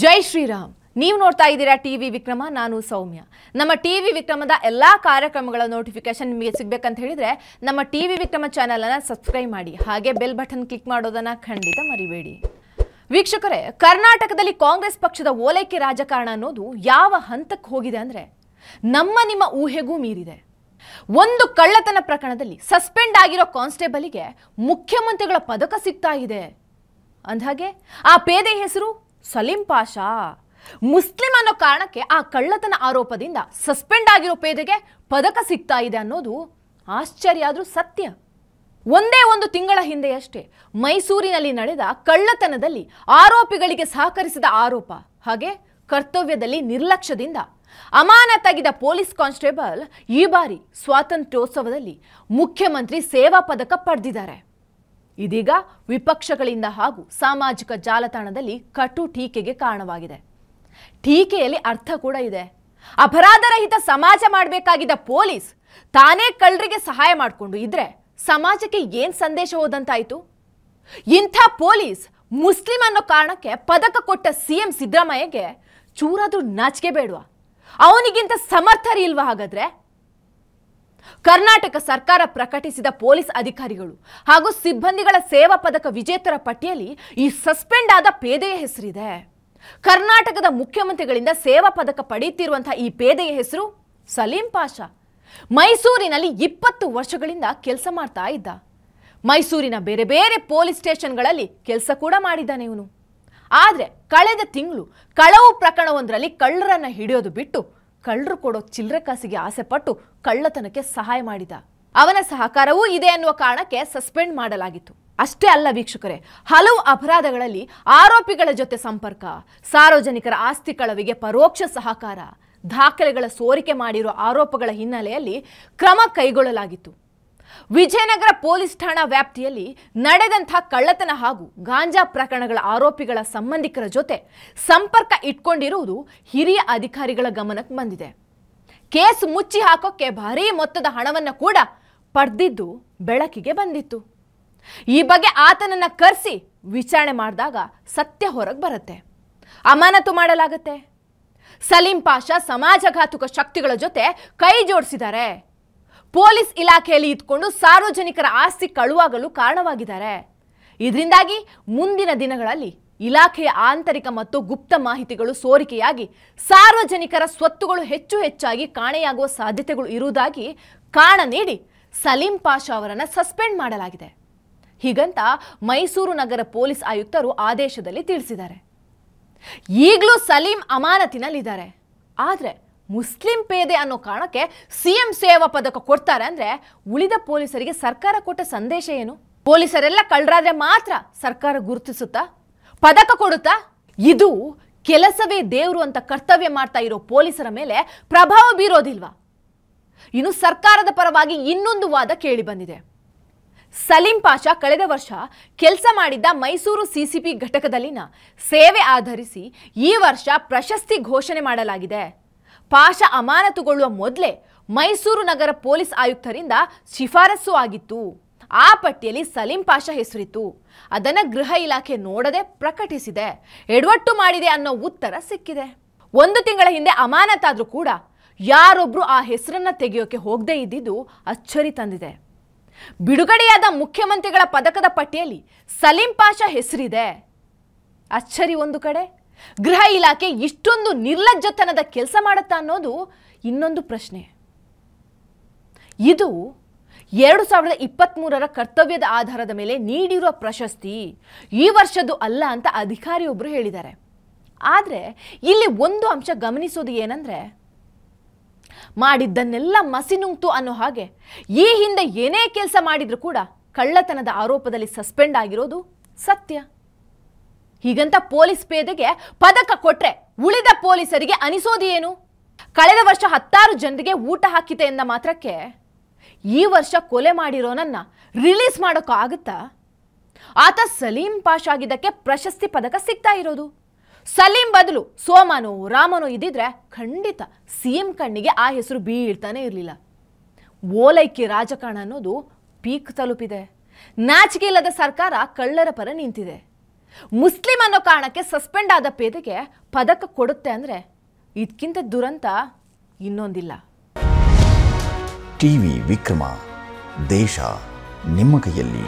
ಜೈ ಶ್ರೀರಾಮ್ ನೀವು ನೋಡ್ತಾ ಇದ್ದೀರಾ ವಿ ವಿಕ್ರಮ ನಾನು ಸೌಮ್ಯ ನಮ್ಮ ಟಿವಿ ವಿಕ್ರಮದ ಎಲ್ಲ ಕಾರ್ಯಕ್ರಮಗಳ ನೋಟಿಫಿಕೇಶನ್ ನಿಮಗೆ ಸಿಗಬೇಕಂತ ಹೇಳಿದರೆ ನಮ್ಮ ವಿ ವಿಕ್ರಮ ಚಾನಲನ್ನು ಸಬ್ಸ್ಕ್ರೈಬ್ ಮಾಡಿ ಹಾಗೆ ಬೆಲ್ ಬಟನ್ ಕ್ಲಿಕ್ ಮಾಡೋದನ್ನು ಖಂಡಿತ ಮರಿಬೇಡಿ ವೀಕ್ಷಕರೇ ಕರ್ನಾಟಕದಲ್ಲಿ ಕಾಂಗ್ರೆಸ್ ಪಕ್ಷದ ಓಲೈಕೆ ರಾಜಕಾರಣ ಅನ್ನೋದು ಯಾವ ಹಂತಕ್ಕೆ ಹೋಗಿದೆ ಅಂದರೆ ನಮ್ಮ ನಿಮ್ಮ ಊಹೆಗೂ ಮೀರಿದೆ ಒಂದು ಕಳ್ಳತನ ಪ್ರಕರಣದಲ್ಲಿ ಸಸ್ಪೆಂಡ್ ಆಗಿರೋ ಕಾನ್ಸ್ಟೇಬಲ್ಗೆ ಮುಖ್ಯಮಂತ್ರಿಗಳ ಪದಕ ಸಿಗ್ತಾ ಇದೆ ಹಾಗೆ ಆ ಪೇದೆ ಹೆಸರು ಸಲೀಂ ಪಾಷಾ ಮುಸ್ಲಿಂ ಅನ್ನೋ ಕಾರಣಕ್ಕೆ ಆ ಕಳ್ಳತನ ಆರೋಪದಿಂದ ಸಸ್ಪೆಂಡ್ ಆಗಿರೋ ಪೇದೆಗೆ ಪದಕ ಸಿಗ್ತಾ ಇದೆ ಅನ್ನೋದು ಆಶ್ಚರ್ಯ ಆದರೂ ಸತ್ಯ ಒಂದೇ ಒಂದು ತಿಂಗಳ ಹಿಂದೆಯಷ್ಟೇ ಮೈಸೂರಿನಲ್ಲಿ ನಡೆದ ಕಳ್ಳತನದಲ್ಲಿ ಆರೋಪಿಗಳಿಗೆ ಸಹಕರಿಸಿದ ಆರೋಪ ಹಾಗೆ ಕರ್ತವ್ಯದಲ್ಲಿ ನಿರ್ಲಕ್ಷ್ಯದಿಂದ ಅಮಾನತಾಗಿದ್ದ ಪೊಲೀಸ್ ಕಾನ್ಸ್ಟೇಬಲ್ ಈ ಬಾರಿ ಸ್ವಾತಂತ್ರ್ಯೋತ್ಸವದಲ್ಲಿ ಮುಖ್ಯಮಂತ್ರಿ ಸೇವಾ ಪದಕ ಪಡೆದಿದ್ದಾರೆ ಇದೀಗ ವಿಪಕ್ಷಗಳಿಂದ ಹಾಗೂ ಸಾಮಾಜಿಕ ಜಾಲತಾಣದಲ್ಲಿ ಕಟು ಟೀಕೆಗೆ ಕಾರಣವಾಗಿದೆ ಟೀಕೆಯಲ್ಲಿ ಅರ್ಥ ಕೂಡ ಇದೆ ಅಪರಾಧರಹಿತ ಸಮಾಜ ಮಾಡಬೇಕಾಗಿದ್ದ ಪೊಲೀಸ್ ತಾನೇ ಕಳ್ಳರಿಗೆ ಸಹಾಯ ಮಾಡಿಕೊಂಡು ಇದ್ರೆ ಸಮಾಜಕ್ಕೆ ಏನು ಸಂದೇಶ ಹೋದಂತಾಯಿತು ಇಂಥ ಪೊಲೀಸ್ ಮುಸ್ಲಿಂ ಅನ್ನೋ ಕಾರಣಕ್ಕೆ ಪದಕ ಕೊಟ್ಟ ಸಿ ಎಂ ಸಿದ್ದರಾಮಯ್ಯಗೆ ಚೂರಾದ್ರೂ ನಾಚಿಕೆ ಬೇಡುವ ಅವನಿಗಿಂತ ಸಮರ್ಥರಿ ಇಲ್ವಾ ಹಾಗಾದ್ರೆ ಕರ್ನಾಟಕ ಸರ್ಕಾರ ಪ್ರಕಟಿಸಿದ ಪೊಲೀಸ್ ಅಧಿಕಾರಿಗಳು ಹಾಗೂ ಸಿಬ್ಬಂದಿಗಳ ಸೇವಾ ಪದಕ ವಿಜೇತರ ಪಟ್ಟಿಯಲ್ಲಿ ಈ ಸಸ್ಪೆಂಡ್ ಆದ ಪೇದೆಯ ಹೆಸರಿದೆ ಕರ್ನಾಟಕದ ಮುಖ್ಯಮಂತ್ರಿಗಳಿಂದ ಸೇವಾ ಪದಕ ಪಡೆಯುತ್ತಿರುವಂತಹ ಈ ಪೇದೆಯ ಹೆಸರು ಸಲೀಂ ಪಾಷಾ ಮೈಸೂರಿನಲ್ಲಿ ಇಪ್ಪತ್ತು ವರ್ಷಗಳಿಂದ ಕೆಲಸ ಮಾಡ್ತಾ ಇದ್ದ ಮೈಸೂರಿನ ಬೇರೆ ಬೇರೆ ಪೊಲೀಸ್ ಸ್ಟೇಷನ್ಗಳಲ್ಲಿ ಕೆಲಸ ಕೂಡ ಮಾಡಿದ್ದಾನೆ ಇವನು ಆದರೆ ಕಳೆದ ತಿಂಗಳು ಕಳವು ಪ್ರಕರಣವೊಂದರಲ್ಲಿ ಕಳ್ಳರನ್ನು ಹಿಡಿಯೋದು ಬಿಟ್ಟು ಕಳ್ಳರು ಕೊಡೋ ಚಿಲ್ಲರೆ ಕಾಸಿಗೆ ಆಸೆಪಟ್ಟು ಕಳ್ಳತನಕ್ಕೆ ಸಹಾಯ ಮಾಡಿದ ಅವನ ಸಹಕಾರವೂ ಇದೆ ಅನ್ನುವ ಕಾರಣಕ್ಕೆ ಸಸ್ಪೆಂಡ್ ಮಾಡಲಾಗಿತ್ತು ಅಷ್ಟೇ ಅಲ್ಲ ವೀಕ್ಷಕರೇ ಹಲವು ಅಪರಾಧಗಳಲ್ಲಿ ಆರೋಪಿಗಳ ಜೊತೆ ಸಂಪರ್ಕ ಸಾರ್ವಜನಿಕರ ಆಸ್ತಿ ಕಳವಿಗೆ ಪರೋಕ್ಷ ಸಹಕಾರ ದಾಖಲೆಗಳ ಸೋರಿಕೆ ಮಾಡಿರುವ ಆರೋಪಗಳ ಹಿನ್ನೆಲೆಯಲ್ಲಿ ಕ್ರಮ ಕೈಗೊಳ್ಳಲಾಗಿತ್ತು ವಿಜಯನಗರ ಪೊಲೀಸ್ ಠಾಣಾ ವ್ಯಾಪ್ತಿಯಲ್ಲಿ ನಡೆದಂತಹ ಕಳ್ಳತನ ಹಾಗೂ ಗಾಂಜಾ ಪ್ರಕರಣಗಳ ಆರೋಪಿಗಳ ಸಂಬಂಧಿಕರ ಜೊತೆ ಸಂಪರ್ಕ ಇಟ್ಕೊಂಡಿರುವುದು ಹಿರಿಯ ಅಧಿಕಾರಿಗಳ ಗಮನಕ್ಕೆ ಬಂದಿದೆ ಕೇಸ್ ಮುಚ್ಚಿ ಹಾಕೋಕೆ ಭಾರೀ ಮೊತ್ತದ ಹಣವನ್ನು ಕೂಡ ಪಡೆದಿದ್ದು ಬೆಳಕಿಗೆ ಬಂದಿತ್ತು ಈ ಬಗ್ಗೆ ಆತನನ್ನು ಕರೆಸಿ ವಿಚಾರಣೆ ಮಾಡಿದಾಗ ಸತ್ಯ ಹೊರಗೆ ಬರುತ್ತೆ ಅಮಾನತು ಮಾಡಲಾಗತ್ತೆ ಸಲೀಂ ಪಾಷಾ ಸಮಾಜಘಾತುಕ ಶಕ್ತಿಗಳ ಜೊತೆ ಕೈ ಜೋಡಿಸಿದ್ದಾರೆ ಪೊಲೀಸ್ ಇಲಾಖೆಯಲ್ಲಿ ಇಟ್ಕೊಂಡು ಸಾರ್ವಜನಿಕರ ಆಸ್ತಿ ಕಳುವಾಗಲು ಕಾರಣವಾಗಿದ್ದಾರೆ ಇದರಿಂದಾಗಿ ಮುಂದಿನ ದಿನಗಳಲ್ಲಿ ಇಲಾಖೆಯ ಆಂತರಿಕ ಮತ್ತು ಗುಪ್ತ ಮಾಹಿತಿಗಳು ಸೋರಿಕೆಯಾಗಿ ಸಾರ್ವಜನಿಕರ ಸ್ವತ್ತುಗಳು ಹೆಚ್ಚು ಹೆಚ್ಚಾಗಿ ಕಾಣೆಯಾಗುವ ಸಾಧ್ಯತೆಗಳು ಇರುವುದಾಗಿ ಕಾರಣ ನೀಡಿ ಸಲೀಂ ಪಾಷಾ ಅವರನ್ನು ಸಸ್ಪೆಂಡ್ ಮಾಡಲಾಗಿದೆ ಹೀಗಂತ ಮೈಸೂರು ನಗರ ಪೊಲೀಸ್ ಆಯುಕ್ತರು ಆದೇಶದಲ್ಲಿ ತಿಳಿಸಿದ್ದಾರೆ ಈಗಲೂ ಸಲೀಂ ಅಮಾನತಿನಲ್ಲಿದ್ದಾರೆ ಆದರೆ ಮುಸ್ಲಿಂ ಪೇದೆ ಅನ್ನೋ ಕಾರಣಕ್ಕೆ ಸಿಎಂ ಸೇವಾ ಪದಕ ಕೊಡ್ತಾರೆ ಅಂದರೆ ಉಳಿದ ಪೊಲೀಸರಿಗೆ ಸರ್ಕಾರ ಕೊಟ್ಟ ಸಂದೇಶ ಏನು ಪೊಲೀಸರೆಲ್ಲ ಕಳ್ಳರಾದ್ರೆ ಮಾತ್ರ ಸರ್ಕಾರ ಗುರುತಿಸುತ್ತಾ ಪದಕ ಕೊಡುತ್ತಾ ಇದು ಕೆಲಸವೇ ದೇವರು ಅಂತ ಕರ್ತವ್ಯ ಮಾಡ್ತಾ ಇರೋ ಪೊಲೀಸರ ಮೇಲೆ ಪ್ರಭಾವ ಬೀರೋದಿಲ್ವಾ ಇನ್ನು ಸರ್ಕಾರದ ಪರವಾಗಿ ಇನ್ನೊಂದು ವಾದ ಕೇಳಿ ಬಂದಿದೆ ಸಲೀಂ ಪಾಷಾ ಕಳೆದ ವರ್ಷ ಕೆಲಸ ಮಾಡಿದ್ದ ಮೈಸೂರು ಸಿಸಿಪಿ ಘಟಕದಲ್ಲಿನ ಸೇವೆ ಆಧರಿಸಿ ಈ ವರ್ಷ ಪ್ರಶಸ್ತಿ ಘೋಷಣೆ ಮಾಡಲಾಗಿದೆ ಪಾಶ ಅಮಾನತುಗೊಳ್ಳುವ ಮೊದಲೇ ಮೈಸೂರು ನಗರ ಪೊಲೀಸ್ ಆಯುಕ್ತರಿಂದ ಶಿಫಾರಸು ಆಗಿತ್ತು ಆ ಪಟ್ಟಿಯಲ್ಲಿ ಸಲೀಂ ಪಾಷ ಹೆಸರಿತ್ತು ಅದನ್ನು ಗೃಹ ಇಲಾಖೆ ನೋಡದೆ ಪ್ರಕಟಿಸಿದೆ ಎಡವಟ್ಟು ಮಾಡಿದೆ ಅನ್ನೋ ಉತ್ತರ ಸಿಕ್ಕಿದೆ ಒಂದು ತಿಂಗಳ ಹಿಂದೆ ಅಮಾನತಾದರೂ ಕೂಡ ಯಾರೊಬ್ರು ಆ ಹೆಸರನ್ನ ತೆಗೆಯೋಕೆ ಹೋಗದೇ ಇದ್ದಿದ್ದು ಅಚ್ಚರಿ ತಂದಿದೆ ಬಿಡುಗಡೆಯಾದ ಮುಖ್ಯಮಂತ್ರಿಗಳ ಪದಕದ ಪಟ್ಟಿಯಲ್ಲಿ ಸಲೀಂ ಪಾಷ ಹೆಸರಿದೆ ಅಚ್ಚರಿ ಒಂದು ಕಡೆ ಗೃಹ ಇಲಾಖೆ ಇಷ್ಟೊಂದು ನಿರ್ಲಜ್ಜತನದ ಕೆಲಸ ಮಾಡುತ್ತಾ ಅನ್ನೋದು ಇನ್ನೊಂದು ಪ್ರಶ್ನೆ ಇದು ಎರಡು ಸಾವಿರದ ಇಪ್ಪತ್ತ್ಮೂರರ ಕರ್ತವ್ಯದ ಆಧಾರದ ಮೇಲೆ ನೀಡಿರುವ ಪ್ರಶಸ್ತಿ ಈ ವರ್ಷದ್ದು ಅಲ್ಲ ಅಂತ ಅಧಿಕಾರಿಯೊಬ್ಬರು ಹೇಳಿದ್ದಾರೆ ಆದರೆ ಇಲ್ಲಿ ಒಂದು ಅಂಶ ಗಮನಿಸೋದು ಏನಂದರೆ ಮಾಡಿದ್ದನ್ನೆಲ್ಲ ಮಸಿನುಂಗ್ತು ಅನ್ನೋ ಹಾಗೆ ಈ ಹಿಂದೆ ಏನೇ ಕೆಲಸ ಮಾಡಿದರೂ ಕೂಡ ಕಳ್ಳತನದ ಆರೋಪದಲ್ಲಿ ಸಸ್ಪೆಂಡ್ ಆಗಿರೋದು ಸತ್ಯ ಹೀಗಂತ ಪೊಲೀಸ್ ಪೇದೆಗೆ ಪದಕ ಕೊಟ್ರೆ ಉಳಿದ ಪೊಲೀಸರಿಗೆ ಅನಿಸೋದು ಏನು ಕಳೆದ ವರ್ಷ ಹತ್ತಾರು ಜನರಿಗೆ ಊಟ ಹಾಕಿದೆ ಎಂದ ಮಾತ್ರಕ್ಕೆ ಈ ವರ್ಷ ಕೊಲೆ ಮಾಡಿರೋನನ್ನ ರಿಲೀಸ್ ಆಗುತ್ತಾ ಆತ ಸಲೀಂ ಪಾಶ್ ಆಗಿದ್ದಕ್ಕೆ ಪ್ರಶಸ್ತಿ ಪದಕ ಸಿಗ್ತಾ ಇರೋದು ಸಲೀಂ ಬದಲು ಸೋಮನು ರಾಮನು ಇದ್ದಿದ್ರೆ ಖಂಡಿತ ಸಿ ಎಂ ಕಣ್ಣಿಗೆ ಆ ಹೆಸರು ಬೀಳ್ತಾನೆ ಇರಲಿಲ್ಲ ಓಲೈಕೆ ರಾಜಕಾರಣ ಅನ್ನೋದು ಪೀಕ್ ತಲುಪಿದೆ ನಾಚಿಕೆ ಇಲ್ಲದ ಸರ್ಕಾರ ಕಳ್ಳರ ಪರ ನಿಂತಿದೆ ಮುಸ್ಲಿಂ ಅನ್ನೋ ಕಾರಣಕ್ಕೆ ಸಸ್ಪೆಂಡ್ ಆದ ಪೇದೆಗೆ ಪದಕ ಕೊಡುತ್ತೆ ಅಂದರೆ ಇದಕ್ಕಿಂತ ದುರಂತ ಇನ್ನೊಂದಿಲ್ಲ ಟಿವಿ ವಿಕ್ರಮ ದೇಶ ನಿಮ್ಮ ಕೈಯಲ್ಲಿ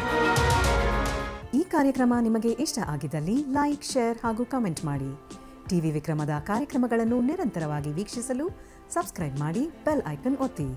ಈ ಕಾರ್ಯಕ್ರಮ ನಿಮಗೆ ಇಷ್ಟ ಆಗಿದ್ದಲ್ಲಿ ಲೈಕ್ ಶೇರ್ ಹಾಗೂ ಕಮೆಂಟ್ ಮಾಡಿ ಟಿವಿ ವಿಕ್ರಮದ ಕಾರ್ಯಕ್ರಮಗಳನ್ನು ನಿರಂತರವಾಗಿ ವೀಕ್ಷಿಸಲು ಸಬ್ಸ್ಕ್ರೈಬ್ ಮಾಡಿ ಬೆಲ್ ಐಕನ್ ಒತ್ತಿ